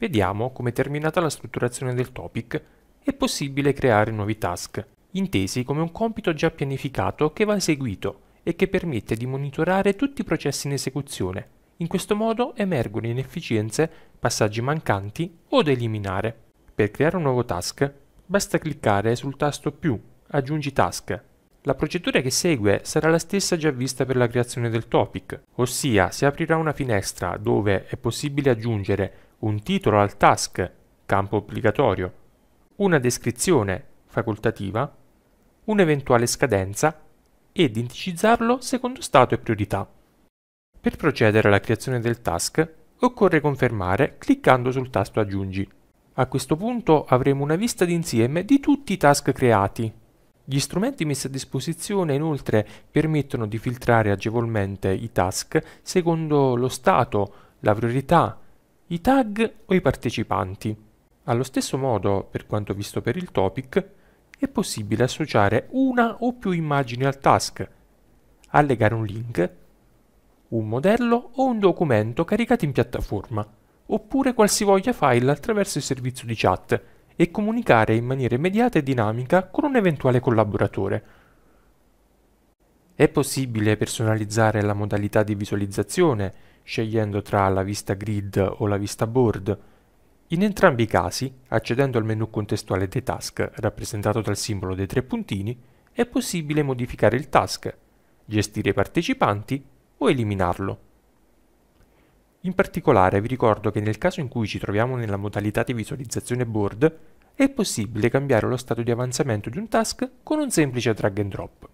Vediamo come terminata la strutturazione del topic è possibile creare nuovi task, intesi come un compito già pianificato che va eseguito e che permette di monitorare tutti i processi in esecuzione. In questo modo emergono inefficienze, passaggi mancanti o da eliminare. Per creare un nuovo task basta cliccare sul tasto più, aggiungi task. La procedura che segue sarà la stessa già vista per la creazione del topic, ossia si aprirà una finestra dove è possibile aggiungere un titolo al task, campo obbligatorio, una descrizione, facoltativa, un'eventuale scadenza ed indicizzarlo secondo stato e priorità. Per procedere alla creazione del task occorre confermare cliccando sul tasto aggiungi. A questo punto avremo una vista d'insieme di tutti i task creati. Gli strumenti messi a disposizione inoltre permettono di filtrare agevolmente i task secondo lo stato, la priorità, i tag o i partecipanti. Allo stesso modo, per quanto visto per il topic, è possibile associare una o più immagini al task, allegare un link, un modello o un documento caricato in piattaforma, oppure qualsivoglia file attraverso il servizio di chat e comunicare in maniera immediata e dinamica con un eventuale collaboratore. È possibile personalizzare la modalità di visualizzazione scegliendo tra la vista grid o la vista board. In entrambi i casi, accedendo al menu contestuale dei task rappresentato dal simbolo dei tre puntini, è possibile modificare il task, gestire i partecipanti o eliminarlo. In particolare vi ricordo che nel caso in cui ci troviamo nella modalità di visualizzazione board, è possibile cambiare lo stato di avanzamento di un task con un semplice drag and drop.